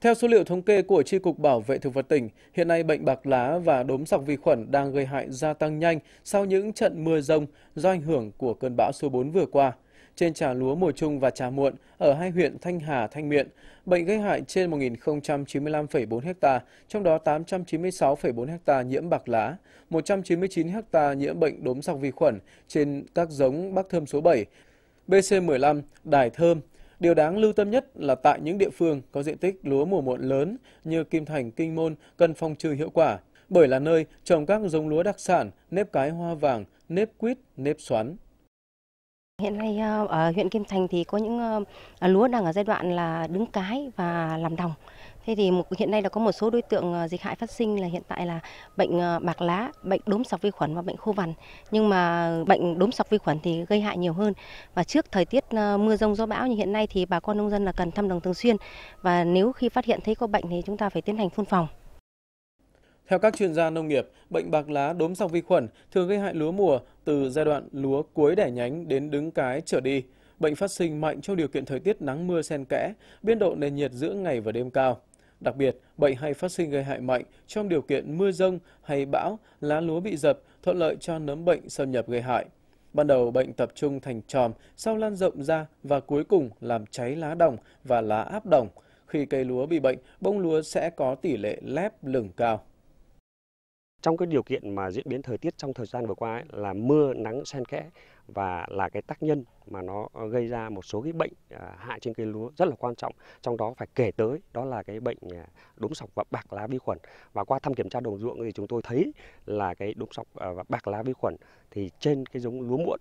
Theo số liệu thống kê của Tri Cục Bảo vệ Thực vật tỉnh, hiện nay bệnh bạc lá và đốm sọc vi khuẩn đang gây hại gia tăng nhanh sau những trận mưa rông do ảnh hưởng của cơn bão số 4 vừa qua. Trên trà lúa mùa trung và trà muộn ở hai huyện Thanh Hà, Thanh Miện, bệnh gây hại trên 1.095,4 ha, trong đó 896,4 ha nhiễm bạc lá, 199 ha nhiễm bệnh đốm sọc vi khuẩn trên các giống bắc thơm số 7, BC15, đài thơm, Điều đáng lưu tâm nhất là tại những địa phương có diện tích lúa mùa muộn lớn như Kim Thành, Kinh Môn cần phòng trừ hiệu quả, bởi là nơi trồng các giống lúa đặc sản, nếp cái hoa vàng, nếp quýt, nếp xoắn. Hiện nay ờ, ở huyện Kim Thành thì có những ờ, lúa đang ở giai đoạn là đứng cái và làm đồng. Thế thì một, hiện nay là có một số đối tượng ờ, dịch hại phát sinh là hiện tại là bệnh ờ, bạc lá, bệnh đốm sọc vi khuẩn và bệnh khô vằn. Nhưng mà bệnh đốm sọc vi khuẩn thì gây hại nhiều hơn. Và trước thời tiết ờ, mưa rông gió bão như hiện nay thì bà con nông dân là cần thăm đồng thường xuyên và nếu khi phát hiện thấy có bệnh thì chúng ta phải tiến hành phun phòng. Theo các chuyên gia nông nghiệp, bệnh bạc lá đốm sọc vi khuẩn thường gây hại lúa mùa từ giai đoạn lúa cuối đẻ nhánh đến đứng cái trở đi. Bệnh phát sinh mạnh trong điều kiện thời tiết nắng mưa xen kẽ, biên độ nền nhiệt giữa ngày và đêm cao. Đặc biệt, bệnh hay phát sinh gây hại mạnh trong điều kiện mưa rông hay bão, lá lúa bị dập, thuận lợi cho nấm bệnh xâm nhập gây hại. Ban đầu bệnh tập trung thành tròm, sau lan rộng ra và cuối cùng làm cháy lá đồng và lá áp đồng. Khi cây lúa bị bệnh, bông lúa sẽ có tỷ lệ lép lửng cao trong cái điều kiện mà diễn biến thời tiết trong thời gian vừa qua ấy, là mưa nắng xen kẽ và là cái tác nhân mà nó ờ, gây ra một số cái bệnh à, hại trên cây lúa rất là quan trọng trong đó phải kể tới đó là cái bệnh à, đốm sọc và bạc lá vi khuẩn và qua thăm kiểm tra đồng ruộng thì chúng tôi thấy là cái đốm sọc à, và bạc lá vi khuẩn thì trên cái giống lúa muộn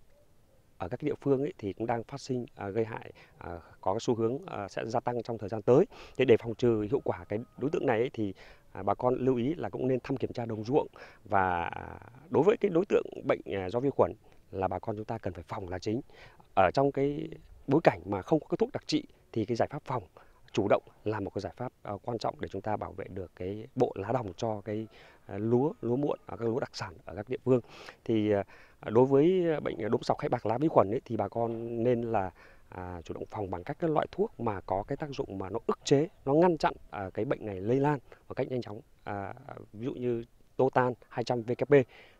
ở các địa phương ấy, thì cũng đang phát sinh à, gây hại à, có xu hướng à, sẽ gia tăng trong thời gian tới. Thế để phòng trừ hiệu quả cái đối tượng này ấy, thì à, bà con lưu ý là cũng nên thăm kiểm tra đồng ruộng và đối với cái đối tượng bệnh à, do vi khuẩn là bà con chúng ta cần phải phòng là chính. Ở trong cái bối cảnh mà không có cái thuốc đặc trị thì cái giải pháp phòng chủ động là một cái giải pháp ờ, quan trọng để chúng ta bảo vệ được cái bộ lá đồng cho cái ờ, lúa lúa muộn ở à, các lúa đặc sản ở các địa phương thì ờ, đối với bệnh đốm sọc hay bạc lá vi khuẩn ấy, thì bà con nên là à, chủ động phòng bằng các cái loại thuốc mà có cái tác dụng mà nó ức chế nó ngăn chặn à, cái bệnh này lây lan một cách nhanh chóng à, ví dụ như totan 200 vkp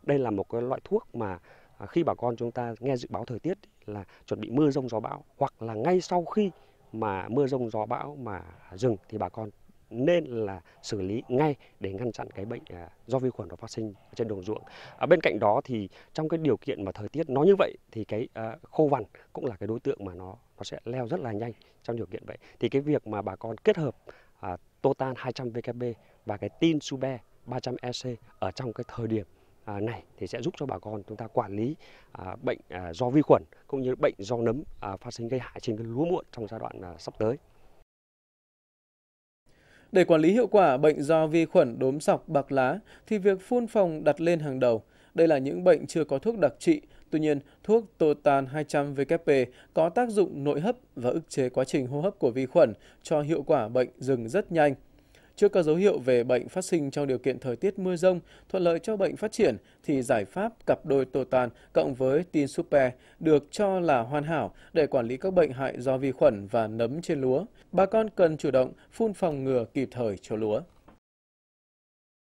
đây là một cái loại thuốc mà à, khi bà con chúng ta nghe dự báo thời tiết là chuẩn bị mưa rông gió bão hoặc là ngay sau khi mà mưa rông gió bão mà dừng thì bà con nên là xử lý ngay để ngăn chặn cái bệnh à, do vi khuẩn nó phát sinh trên đồng ruộng. À, bên cạnh đó thì trong cái điều kiện mà thời tiết nó như vậy thì cái à, khô vằn cũng là cái đối tượng mà nó nó sẽ leo rất là nhanh trong điều kiện vậy. Thì cái việc mà bà con kết hợp à, Totan 200 VKB và cái tin Sube 300 EC ở trong cái thời điểm À, này thì sẽ giúp cho bà con chúng ta quản lý à, bệnh à, do vi khuẩn cũng như bệnh do nấm phát sinh gây hại trên lúa muộn trong giai đoạn sắp tới. Để quản lý hiệu quả bệnh do vi khuẩn đốm sọc bạc lá thì việc phun phòng đặt lên hàng đầu. Đây là những bệnh chưa có thuốc đặc trị, tuy nhiên thuốc Totan 200 VKP có tác dụng nội hấp và ức chế quá trình hô hấp của vi khuẩn cho hiệu quả bệnh dừng rất nhanh. Chưa có dấu hiệu về bệnh phát sinh trong điều kiện thời tiết mưa rông thuận lợi cho bệnh phát triển thì giải pháp cặp đôi tổ tàn cộng với tin super được cho là hoàn hảo để quản lý các bệnh hại do vi khuẩn và nấm trên lúa. Bà con cần chủ động phun phòng ngừa kịp thời cho lúa.